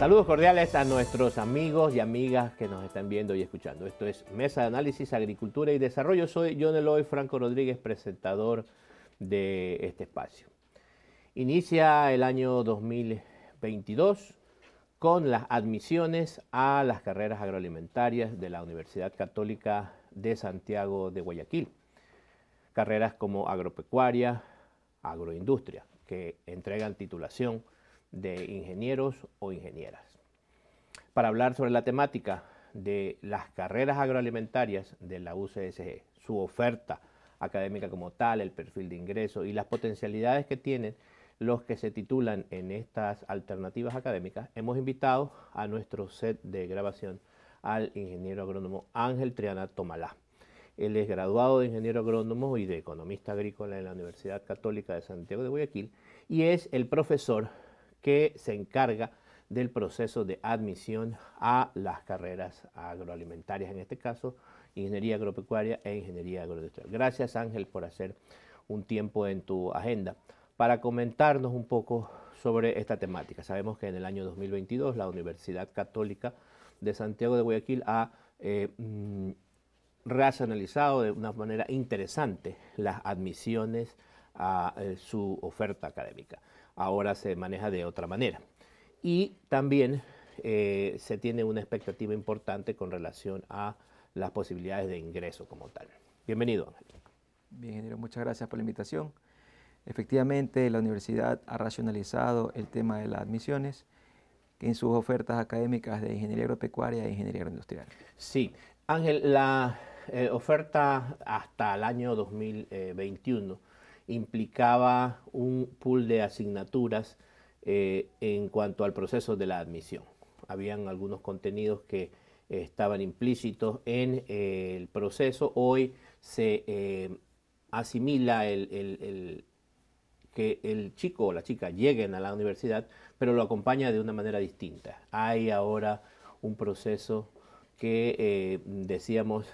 Saludos cordiales a nuestros amigos y amigas que nos están viendo y escuchando. Esto es Mesa de Análisis, Agricultura y Desarrollo. Soy John Eloy Franco Rodríguez, presentador de este espacio. Inicia el año 2022 con las admisiones a las carreras agroalimentarias de la Universidad Católica de Santiago de Guayaquil. Carreras como agropecuaria, agroindustria, que entregan titulación de ingenieros o ingenieras. Para hablar sobre la temática de las carreras agroalimentarias de la UCSG, su oferta académica como tal, el perfil de ingreso y las potencialidades que tienen los que se titulan en estas alternativas académicas, hemos invitado a nuestro set de grabación al ingeniero agrónomo Ángel Triana Tomalá. Él es graduado de ingeniero agrónomo y de economista agrícola en la Universidad Católica de Santiago de Guayaquil y es el profesor que se encarga del proceso de admisión a las carreras agroalimentarias, en este caso ingeniería agropecuaria e ingeniería agroindustrial. Gracias Ángel por hacer un tiempo en tu agenda para comentarnos un poco sobre esta temática. Sabemos que en el año 2022 la Universidad Católica de Santiago de Guayaquil ha eh, mm, racionalizado de una manera interesante las admisiones a eh, su oferta académica ahora se maneja de otra manera. Y también eh, se tiene una expectativa importante con relación a las posibilidades de ingreso como tal. Bienvenido, Ángel. Bien, ingeniero, muchas gracias por la invitación. Efectivamente, la universidad ha racionalizado el tema de las admisiones en sus ofertas académicas de ingeniería agropecuaria e ingeniería industrial. Sí, Ángel, la eh, oferta hasta el año 2021 implicaba un pool de asignaturas eh, en cuanto al proceso de la admisión. Habían algunos contenidos que eh, estaban implícitos en eh, el proceso. Hoy se asimila que el chico o la chica lleguen a la universidad, pero lo acompaña de una manera distinta. Hay ahora un proceso que decíamos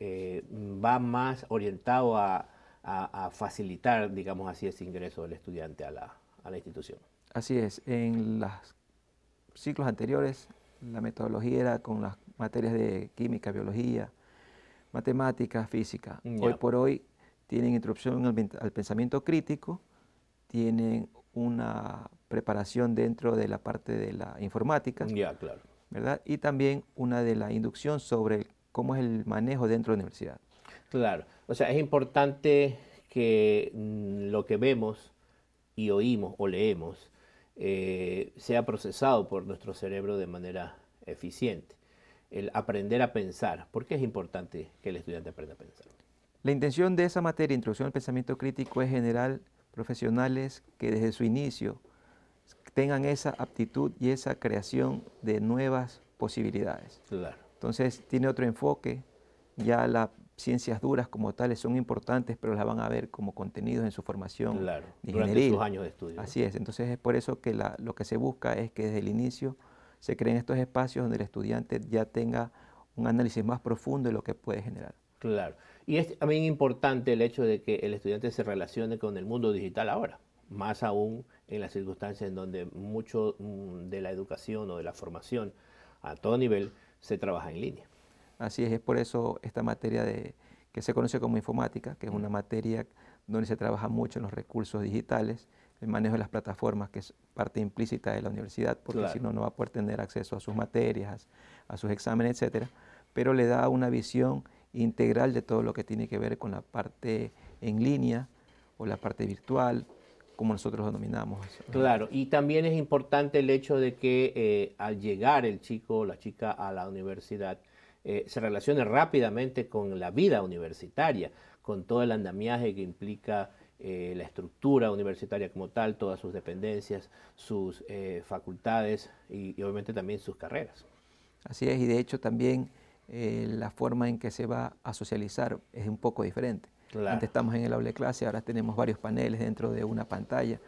va más orientado a a, facilitar, digamos así, ese ingreso del estudiante a la, institución. Así es, en los ciclos anteriores la metodología era con las materias de química, biología, matemática, física. Mm, hoy por hoy tienen introducción al, pensamiento crítico, tienen una preparación dentro de la parte de la informática. Mm, ya, claro. ¿verdad? Y también una de la inducción sobre cómo es el manejo dentro de la universidad. Claro, o sea, es importante que mm, lo que vemos y oímos o leemos eh, sea procesado por nuestro cerebro de manera eficiente. El aprender a pensar, ¿por qué es importante que el estudiante aprenda a pensar? La intención de esa materia, Introducción al Pensamiento Crítico, es generar profesionales que desde su inicio tengan esa aptitud y esa creación de nuevas posibilidades. Claro. Entonces tiene otro enfoque, ya la, ciencias duras como tales son importantes, pero las van a ver como contenidos en su formación durante sus años de estudio. Así es, entonces es por eso que lo que se busca es que desde el inicio se creen estos espacios donde el estudiante ya tenga un análisis más profundo de lo que puede generar. Claro, y es también importante el hecho de que el estudiante se relacione con el mundo digital ahora, más aún en las circunstancias en donde mucho mm, de la educación o de la formación a todo nivel se trabaja en línea. Así es, es por eso esta materia de, que se conoce como informática, que es una materia donde se trabaja mucho en los recursos digitales, el manejo de las plataformas, que es parte implícita de la universidad, porque si no, no va a poder tener acceso a sus materias, a, sus exámenes, etcétera, pero le da una visión integral de todo lo que tiene que ver con la parte en línea o la parte virtual, como nosotros denominamos. Claro, y también es importante el hecho de que eh, al llegar el chico o la chica a la universidad, eh, se relaciona rápidamente con la vida universitaria, con todo el andamiaje que implica eh, la estructura universitaria como tal, todas sus dependencias, sus eh, facultades y, obviamente también sus carreras. Así es, y de hecho también la forma en que se va a socializar es un poco diferente. Antes estamos en el aula de clase, ahora tenemos varios paneles dentro de una pantalla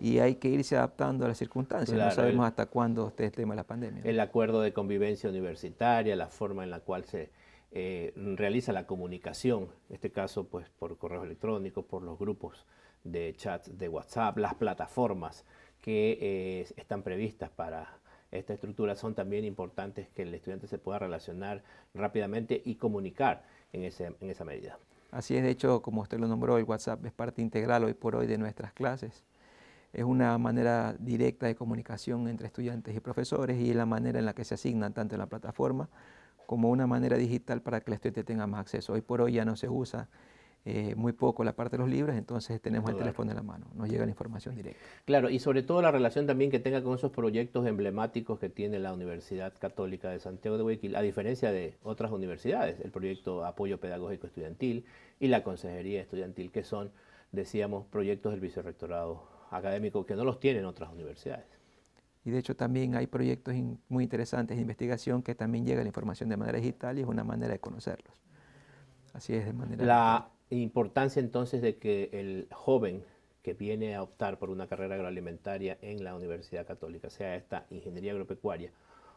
y hay que irse adaptando a las circunstancias. no sabemos hasta cuándo esté el tema la pandemia. El acuerdo de convivencia universitaria, la forma en la cual se eh, realiza la comunicación, en este caso pues por correo electrónico, por los grupos de chat de WhatsApp, las plataformas que eh, están previstas para esta estructura son también importantes que el estudiante se pueda relacionar rápidamente y comunicar en, en esa medida. Así es, de hecho, como usted lo nombró, el WhatsApp es parte integral hoy por hoy de nuestras clases es una manera directa de comunicación entre estudiantes y profesores y la manera en la que se asignan tanto en la plataforma como una manera digital para que el estudiante tenga más acceso. Hoy por hoy ya no se usa eh, muy poco la parte de los libros, entonces tenemos el teléfono en la mano, nos llega la información directa. Claro, y sobre todo la relación también que tenga con esos proyectos emblemáticos que tiene la Universidad Católica de Santiago de Guayquil, a diferencia de otras universidades, el proyecto Apoyo Pedagógico Estudiantil y la Consejería Estudiantil, que son, decíamos, proyectos del Vicerrectorado académicos que no los tienen otras universidades. Y de hecho también hay proyectos muy interesantes de investigación que también llega la información de manera digital y es una manera de conocerlos. Así es, de manera... La importancia entonces de que el joven que viene a optar por una carrera agroalimentaria en la Universidad Católica, sea esta ingeniería agropecuaria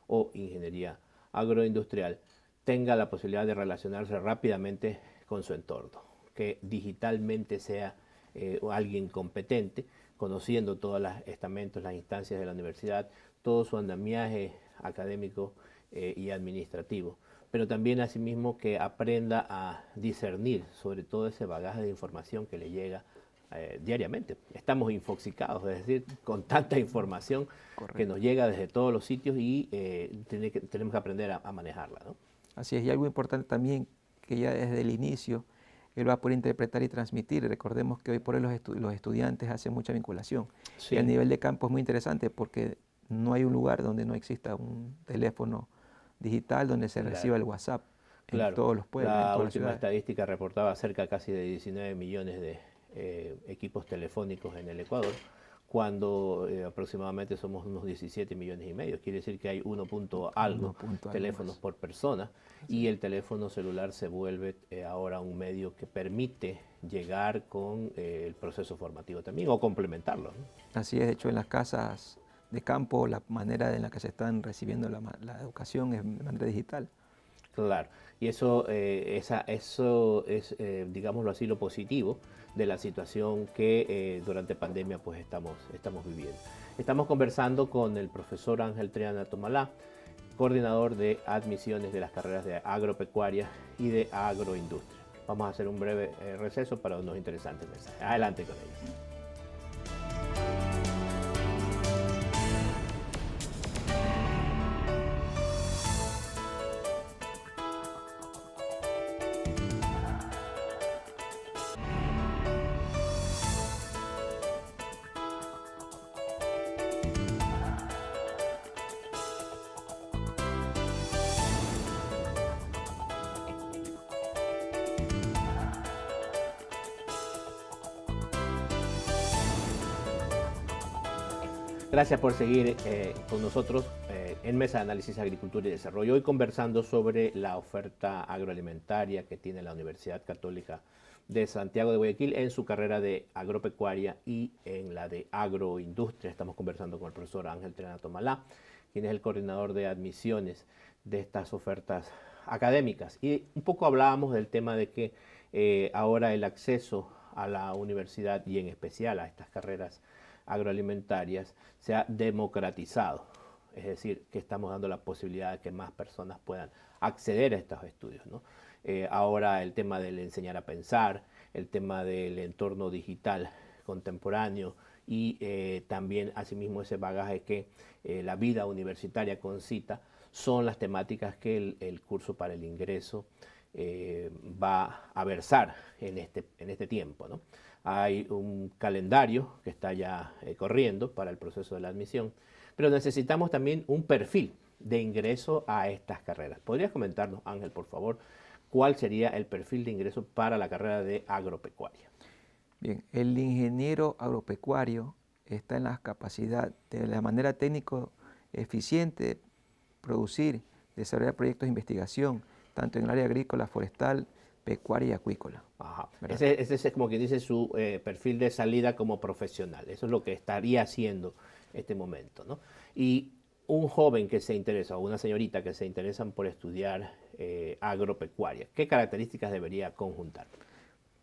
o ingeniería agroindustrial, tenga la posibilidad de relacionarse rápidamente con su entorno, que digitalmente sea eh, alguien competente conociendo todos los estamentos, las instancias de la universidad, todo su andamiaje académico eh, y administrativo, pero también asimismo que aprenda a discernir sobre todo ese bagaje de información que le llega eh, diariamente. Estamos infoxicados, es decir, con tanta información que nos llega desde todos los sitios y eh, tenemos que aprender a, manejarla. Así es, y algo importante también que ya desde el inicio él va a poder interpretar y transmitir. Recordemos que hoy por hoy los, estudiantes hacen mucha vinculación. Y el nivel de campo es muy interesante porque no hay un lugar donde no exista un teléfono digital donde se reciba el WhatsApp en todos los pueblos. La última estadística reportaba cerca casi de 19 millones de eh, equipos telefónicos en el Ecuador cuando eh, aproximadamente somos unos 17 millones y medio. Quiere decir que hay 1. Punto algo de teléfonos por persona y el teléfono celular se vuelve eh, ahora un medio que permite llegar con eh, el proceso formativo también o complementarlo. Así es, de hecho en las casas de campo la manera en la que se están recibiendo la, la educación es de manera digital. Y eso, eh, eso es, eh, digámoslo así, lo positivo de la situación que eh, durante pandemia pues estamos, estamos viviendo. Estamos conversando con el profesor Ángel Triana Tomalá, coordinador de admisiones de las carreras de agropecuaria y de agroindustria. Vamos a hacer un breve receso para unos interesantes mensajes. Adelante con ellos. Gracias por seguir eh, con nosotros eh, en Mesa de Análisis Agricultura y Desarrollo. Hoy conversando sobre la oferta agroalimentaria que tiene la Universidad Católica de Santiago de Guayaquil en su carrera de agropecuaria y en la de agroindustria. Estamos conversando con el profesor Ángel Trenato Malá, quien es el coordinador de admisiones de estas ofertas académicas. Y un poco hablábamos del tema de que eh, ahora el acceso a la universidad y en especial a estas carreras agroalimentarias se ha democratizado. Es decir, que estamos dando la posibilidad de que más personas puedan acceder a estos estudios. Eh, ahora el tema del enseñar a pensar, el tema del entorno digital contemporáneo y eh, también asimismo ese bagaje que eh, la vida universitaria concita son las temáticas que el, curso para el ingreso va a versar en este, en este tiempo hay un calendario que está ya eh, corriendo para el proceso de la admisión, pero necesitamos también un perfil de ingreso a estas carreras. ¿Podrías comentarnos, Ángel, por favor, cuál sería el perfil de ingreso para la carrera de agropecuaria? Bien, el ingeniero agropecuario está en la capacidad, de la manera técnico eficiente, producir, desarrollar proyectos de investigación, tanto en el área agrícola, forestal, pecuaria y acuícola. Ajá. Ese, ese, es como que dice su eh, perfil de salida como profesional. Eso es lo que estaría haciendo este momento. ¿no? Y un joven que se interesa o una señorita que se interesan por estudiar eh, agropecuaria, ¿qué características debería conjuntar?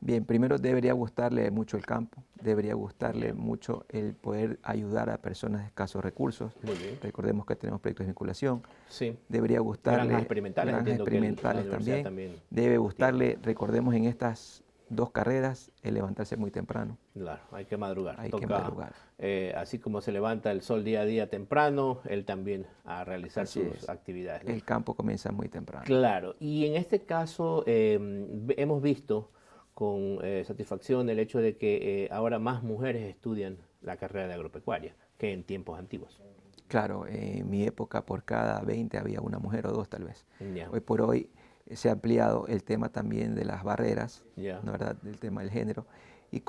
Bien, primero debería gustarle mucho el campo, debería gustarle mucho el poder ayudar a personas de escasos recursos. Muy bien. Recordemos que tenemos proyectos de vinculación. Sí. Debería gustarle. Granjas experimentales, experimentales también. también. Debe gustarle, recordemos en estas dos carreras, el levantarse muy temprano. Claro, hay que madrugar. Hay que madrugar. Eh, así como se levanta el sol día a día temprano, él también a realizar sus actividades. El campo comienza muy temprano. Claro, y en este caso eh, hemos visto con eh, satisfacción el hecho de que eh, ahora más mujeres estudian la carrera de agropecuaria que en tiempos antiguos. Claro, en mi época por cada 20 había una mujer o dos tal vez. Hoy por hoy se ha ampliado el tema también de las barreras, verdad? El tema del género. Y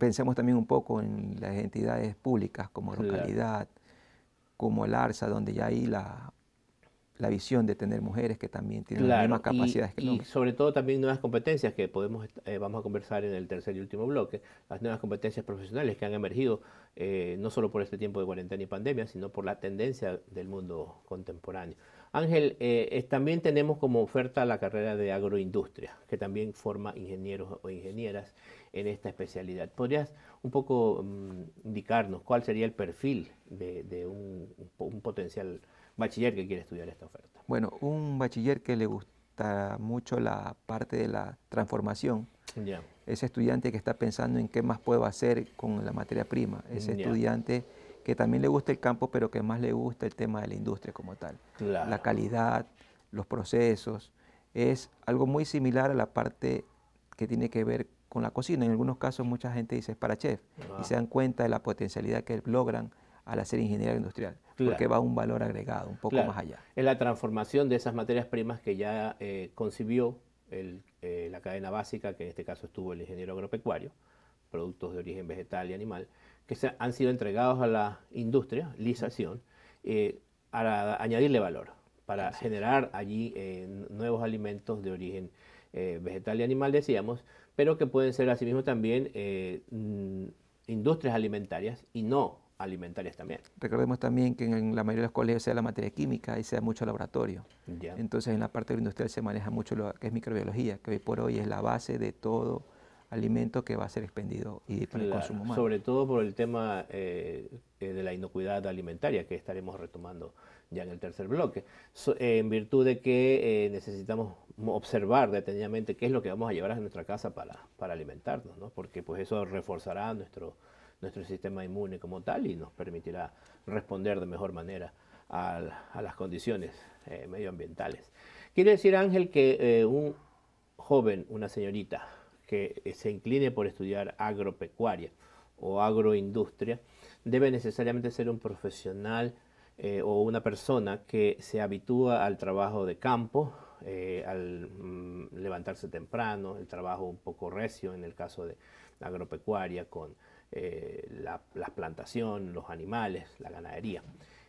pensemos también un poco en las entidades públicas como localidad, como el ARSA, donde ya hay la la visión de tener mujeres que también tienen las mismas capacidades que nosotros. Y sobre todo también nuevas competencias que podemos eh, vamos a conversar en el tercer y último bloque, las nuevas competencias profesionales que han emergido eh, no solo por este tiempo de cuarentena y pandemia, sino por la tendencia del mundo contemporáneo. Ángel, eh, también tenemos como oferta la carrera de agroindustria, que también forma ingenieros o ingenieras en esta especialidad. ¿Podrías un poco mm, indicarnos cuál sería el perfil de, un, un potencial bachiller que quiere estudiar esta oferta? Bueno, un bachiller que le gusta mucho la parte de la transformación. Ese estudiante que está pensando en qué más puedo hacer con la materia prima. Ese estudiante que también le gusta el campo, pero que más le gusta el tema de la industria como tal. La calidad, los procesos. Es algo muy similar a la parte que tiene que ver con la cocina. En algunos casos mucha gente dice es para chef y ah. se dan cuenta de la potencialidad que logran al hacer ingeniería industrial porque va a un valor agregado, un poco más allá. Es la transformación de esas materias primas que ya eh, concibió eh, la cadena básica, que en este caso estuvo el ingeniero agropecuario, productos de origen vegetal y animal, que se han sido entregados a la industria, lización, eh, para añadirle valor, para generar allí nuevos alimentos de origen vegetal y animal, decíamos, pero que pueden ser asimismo también mm, industrias alimentarias y no alimentarias también. Recordemos también que en la mayoría de los colegios se da la materia química y se mucho laboratorio. Entonces en la parte industrial se maneja mucho lo que es microbiología, que hoy por hoy es la base de todo alimento que va a ser expendido y para el consumo humano. Sobre todo por el tema eh, eh, de la inocuidad alimentaria que estaremos retomando ya en el tercer bloque, eh, en virtud de que necesitamos observar detenidamente qué es lo que vamos a llevar a nuestra casa para, para alimentarnos, ¿no? porque pues eso reforzará nuestro, nuestro sistema inmune como tal y nos permitirá responder de mejor manera a, las condiciones eh, medioambientales. Quiere decir, Ángel, que eh, un joven, una señorita, que eh, se incline por estudiar agropecuaria o agroindustria, debe necesariamente ser un profesional o una persona que se habitúa al trabajo de campo, al mm, levantarse temprano, el trabajo un poco recio en el caso de agropecuaria, con eh, la, plantación, los animales, la ganadería.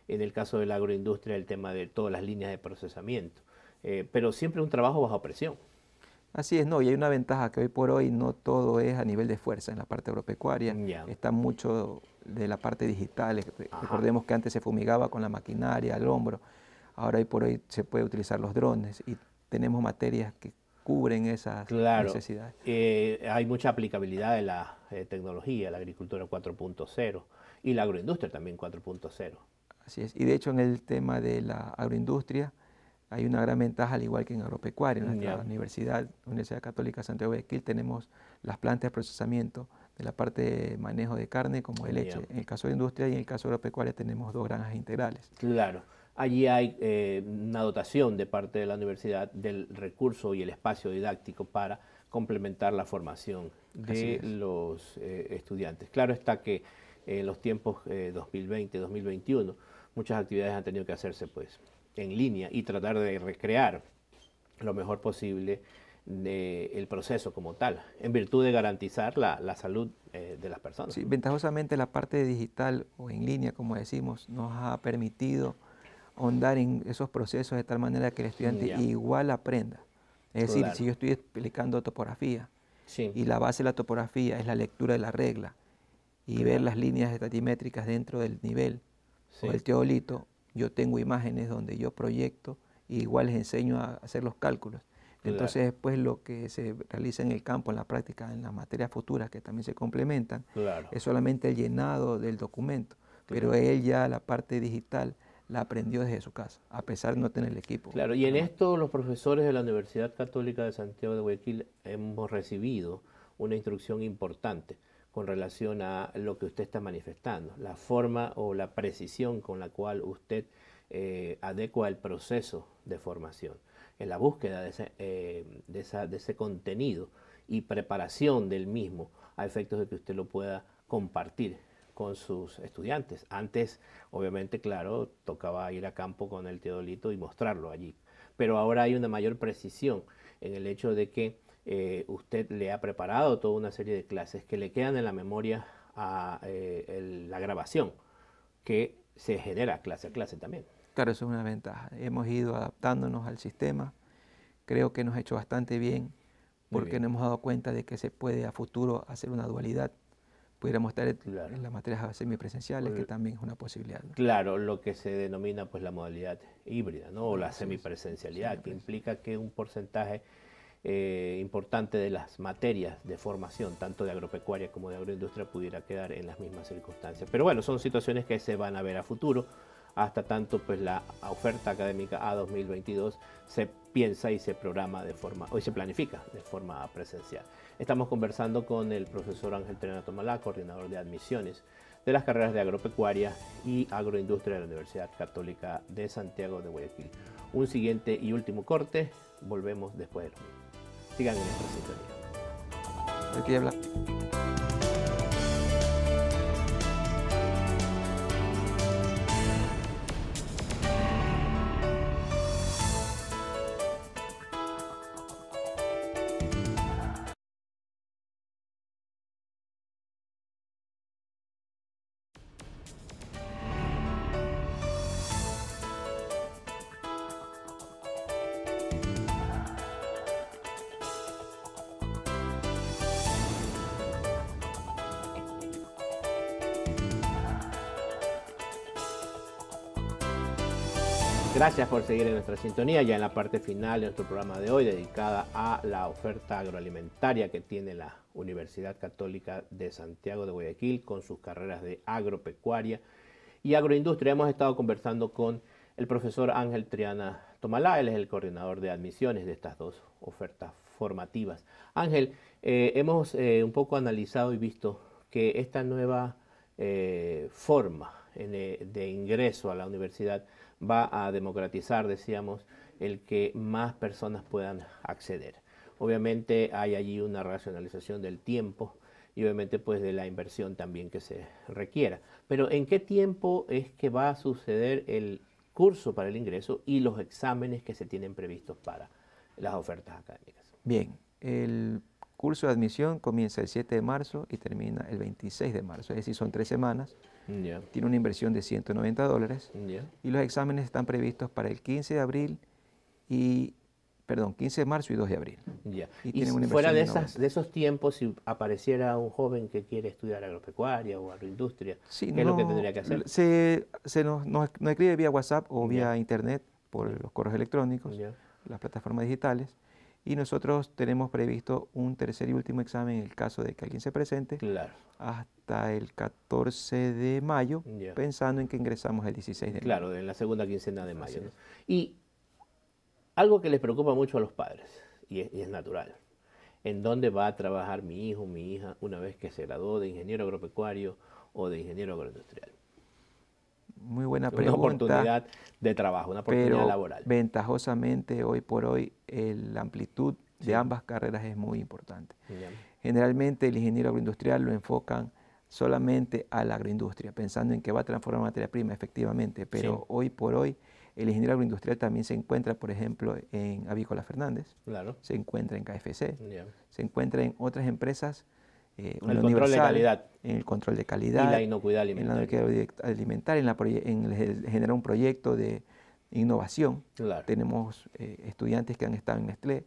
En el caso de la agroindustria, el tema de todas las líneas de procesamiento. Eh, pero siempre un trabajo bajo presión. Así es, no, y hay una ventaja que hoy por hoy no todo es a nivel de fuerza en la parte agropecuaria, está mucho de la parte digital, eh, recordemos que antes se fumigaba con la maquinaria, al hombro, ahora hoy por hoy se puede utilizar los drones y tenemos materias que cubren esas necesidades. Eh, hay mucha aplicabilidad de la eh, tecnología, la agricultura 4.0 y la agroindustria también 4.0. Así es, y de hecho en el tema de la agroindustria hay una gran ventaja, al igual que en agropecuaria, en la universidad, Universidad Católica Santiago de Esquil tenemos las plantas de procesamiento de la parte de manejo de carne como de leche. En el caso de industria y en el caso agropecuaria tenemos dos granjas integrales. Claro. Allí hay eh, una dotación de parte de la universidad del recurso y el espacio didáctico para complementar la formación de los eh, estudiantes. Claro está que eh, en los tiempos 2020-2021 muchas actividades han tenido que hacerse pues en línea y tratar de recrear lo mejor posible el proceso como tal, en virtud de garantizar la, salud de las personas. Sí, ventajosamente la parte digital o en línea, como decimos, nos ha permitido ondar en esos procesos de tal manera que el estudiante igual aprenda. Es decir, si yo estoy explicando topografía y la base de la topografía es la lectura de la regla y ver las líneas estatimétricas dentro del nivel o el teolito, yo tengo imágenes donde yo proyecto y igual les enseño a hacer los cálculos. Entonces, después lo que se realiza en el campo, en la práctica, en las materias futuras que también se complementan, es solamente el llenado del documento, pero él ya la parte digital la aprendió desde su casa, a pesar de no tener el equipo. Claro, y en esto los profesores de la Universidad Católica de Santiago de Guayaquil hemos recibido una instrucción importante con relación a lo que usted está manifestando, la forma o la precisión con la cual usted eh, adecua el proceso de formación, en la búsqueda de eh, de ese contenido y preparación del mismo a efectos de que usted lo pueda compartir con sus estudiantes. Antes, obviamente, claro, tocaba ir a campo con el teodolito y mostrarlo allí. Pero ahora hay una mayor precisión en el hecho de que eh, usted le ha preparado toda una serie de clases que le quedan en la memoria a eh, la grabación, que se genera clase a clase también. Claro, eso es una ventaja. Hemos ido adaptándonos al sistema. Creo que nos ha hecho bastante bien porque nos hemos dado cuenta de que se puede a futuro hacer una dualidad pudiéramos estar en las materias semipresenciales, que pues, también es una posibilidad. Claro, lo que se denomina pues la modalidad híbrida, ¿no? O la semipresencialidad, que implica que un porcentaje eh, importante de las materias de formación, tanto de agropecuaria como de agroindustria, pudiera quedar en las mismas circunstancias. Pero bueno, son situaciones que se van a ver a futuro. Hasta tanto, pues la oferta académica A 2022 se piensa y se programa de forma, hoy se planifica de forma presencial. Estamos conversando con el profesor Ángel Trenato Malá, coordinador de admisiones de las carreras de agropecuaria y agroindustria de la Universidad Católica de Santiago de Guayaquil. Un siguiente y último corte, volvemos después de Sigan en nuestra sintonía. Gracias por seguir en nuestra sintonía, ya en la parte final de nuestro programa de hoy, dedicada a la oferta agroalimentaria que tiene la Universidad Católica de Santiago de Guayaquil con sus carreras de agropecuaria y agroindustria. Hemos estado conversando con el profesor Ángel Triana Tomalá, él es el coordinador de admisiones de estas dos ofertas formativas. Ángel, eh, hemos eh, un poco analizado y visto que esta nueva eh, forma de ingreso a la universidad va a democratizar, decíamos, el que más personas puedan acceder. Obviamente hay allí una racionalización del tiempo y obviamente pues de la inversión también que se requiera. Pero ¿en qué tiempo es que va a suceder el curso para el ingreso y los exámenes que se tienen previstos para las ofertas académicas? Bien, el curso de admisión comienza el 7 de marzo y termina el 26 de marzo, es decir, son tres semanas. Tiene una inversión de 190 dólares y los exámenes están previstos para el 15 de abril y perdón, 15 de marzo y 2 de abril. Y, fuera de, esas, de esos tiempos, si apareciera un joven que quiere estudiar agropecuaria o agroindustria, ¿qué es lo que tendría que hacer? Se, nos, nos, escribe vía WhatsApp o vía internet por los correos electrónicos, las plataformas digitales. Y nosotros tenemos previsto un tercer y último examen en el caso de que alguien se presente hasta el 14 de mayo, pensando en que ingresamos el 16 de mayo. Claro, en la segunda quincena de mayo. Y algo que les preocupa mucho a los padres, y es, natural, en dónde va a trabajar mi hijo, mi hija, una vez que se graduó de ingeniero agropecuario o de ingeniero agroindustrial muy buena pregunta. Una oportunidad de trabajo, una oportunidad laboral. Ventajosamente, hoy por hoy, la amplitud de ambas carreras es muy importante. Generalmente, el ingeniero agroindustrial lo enfocan solamente a la agroindustria, pensando en que va a transformar materia prima, efectivamente, pero hoy por hoy el ingeniero agroindustrial también se encuentra, por ejemplo, en Avícola Fernández, claro. se encuentra en KFC, se encuentra en otras empresas en eh, el control de calidad. En el control de calidad. Y la inocuidad alimentaria. En la alimentaria, en, la generar un proyecto de innovación. Tenemos eh, estudiantes que han estado en Nestlé,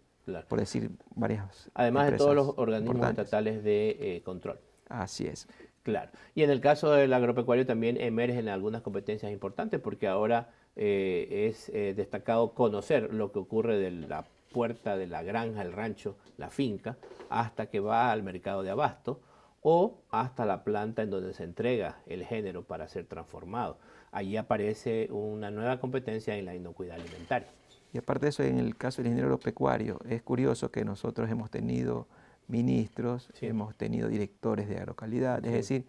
por decir varias. Además de todos los organismos estatales de eh, control. Así es. Claro. Y en el caso del agropecuario también emergen algunas competencias importantes porque ahora es destacado conocer lo que ocurre de la puerta de la granja, el rancho, la finca, hasta que va al mercado de abasto o hasta la planta en donde se entrega el género para ser transformado. Allí aparece una nueva competencia en la inocuidad alimentaria. Y aparte de eso, en el caso del ingeniero agropecuario, es curioso que nosotros hemos tenido ministros, hemos tenido directores de agrocalidad, es decir,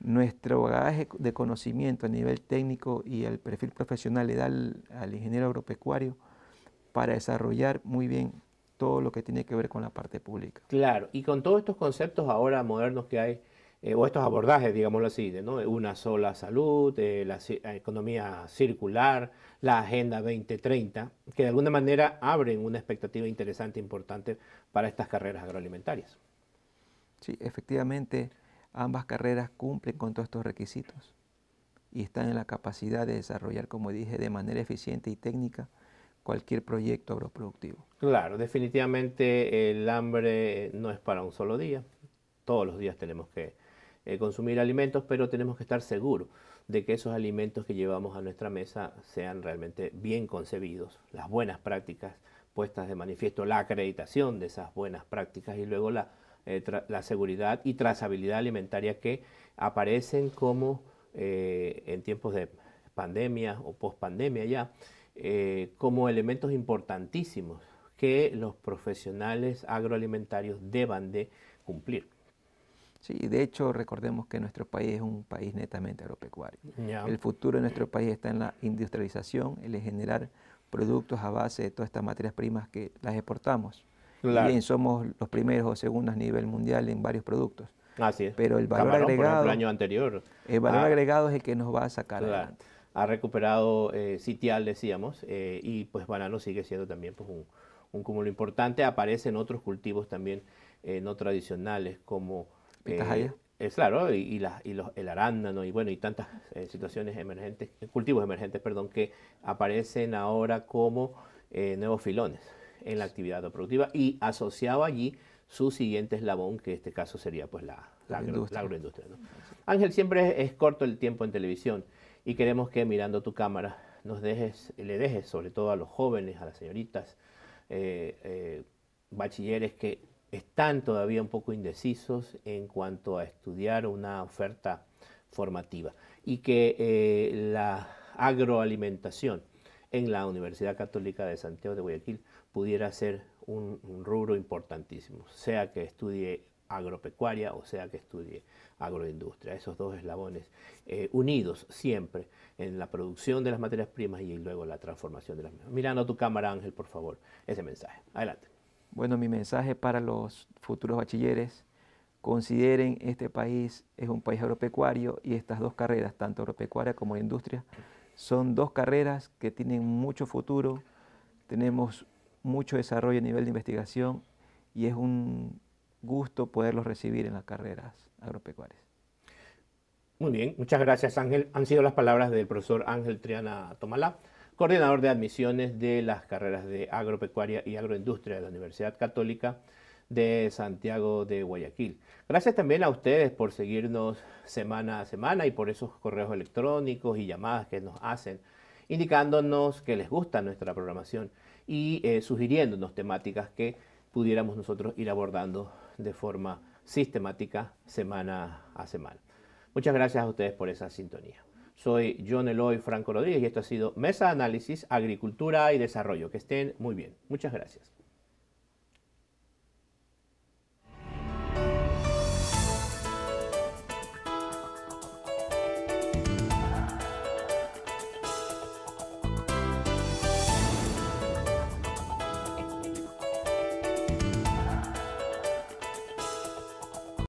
nuestro bagaje de conocimiento a nivel técnico y el perfil profesional le da al ingeniero agropecuario para desarrollar muy bien todo lo que tiene que ver con la parte pública. Claro, y con todos estos conceptos ahora modernos que hay, eh, o estos abordajes, digámoslo así, de, ¿no? una sola salud, de eh, la, eh, economía circular, la Agenda 2030, que de alguna manera abren una expectativa interesante, e importante para estas carreras agroalimentarias. Sí, efectivamente, ambas carreras cumplen con todos estos requisitos y están en la capacidad de desarrollar, como dije, de manera eficiente y técnica cualquier proyecto agroproductivo. Claro, definitivamente el hambre no es para un solo día. Todos los días tenemos que eh, consumir alimentos, pero tenemos que estar seguros de que esos alimentos que llevamos a nuestra mesa sean realmente bien concebidos, las buenas prácticas puestas de manifiesto, la acreditación de esas buenas prácticas y luego la, eh, seguridad y trazabilidad alimentaria que aparecen como eh, en tiempos de pandemia o post pandemia ya, eh, como elementos importantísimos que los profesionales agroalimentarios deban de cumplir. Sí, de hecho recordemos que nuestro país es un país netamente agropecuario. El futuro de nuestro país está en la industrialización, el generar productos a base de todas estas materias primas que las exportamos. Y Bien, somos los primeros o segundos a nivel mundial en varios productos. Así es. Pero el valor agregado. el año anterior. El valor ah. agregado es el que nos va a sacar adelante ha recuperado eh, Sitial, decíamos, eh, y pues banano sigue siendo también pues, un, cúmulo importante. Aparecen otros cultivos también eh, no tradicionales como... Pitahaya. Es claro, y, los, el arándano y bueno, y tantas situaciones emergentes, cultivos emergentes, perdón, que aparecen ahora como nuevos filones en la actividad productiva y asociado allí su siguiente eslabón, que en este caso sería pues la, agroindustria. Ángel, siempre es corto el tiempo en televisión. Y queremos que mirando tu cámara nos dejes, le dejes sobre todo a los jóvenes, a las señoritas, eh, eh, bachilleres que están todavía un poco indecisos en cuanto a estudiar una oferta formativa y que eh, la agroalimentación en la Universidad Católica de Santiago de Guayaquil pudiera ser un, un rubro importantísimo, sea que estudie agropecuaria, o sea que estudie agroindustria. Esos dos eslabones eh, unidos siempre en la producción de las materias primas y luego la transformación de las mismas. Mirando a tu cámara, Ángel, por favor, ese mensaje. Adelante. Bueno, mi mensaje para los futuros bachilleres, consideren este país es un país agropecuario y estas dos carreras, tanto agropecuaria como industria, son dos carreras que tienen mucho futuro, tenemos mucho desarrollo a nivel de investigación y es un gusto poderlos recibir en las carreras agropecuarias. Muy bien, muchas gracias Ángel. Han sido las palabras del profesor Ángel Triana Tomalá, coordinador de admisiones de las carreras de agropecuaria y agroindustria de la Universidad Católica de Santiago de Guayaquil. Gracias también a ustedes por seguirnos semana a semana y por esos correos electrónicos y llamadas que nos hacen, indicándonos que les gusta nuestra programación y eh, sugiriéndonos temáticas que pudiéramos nosotros ir abordando de forma sistemática semana a semana. Muchas gracias a ustedes por esa sintonía. Soy John Eloy Franco Rodríguez y esto ha sido Mesa de Análisis, Agricultura y Desarrollo. Que estén muy bien. Muchas gracias.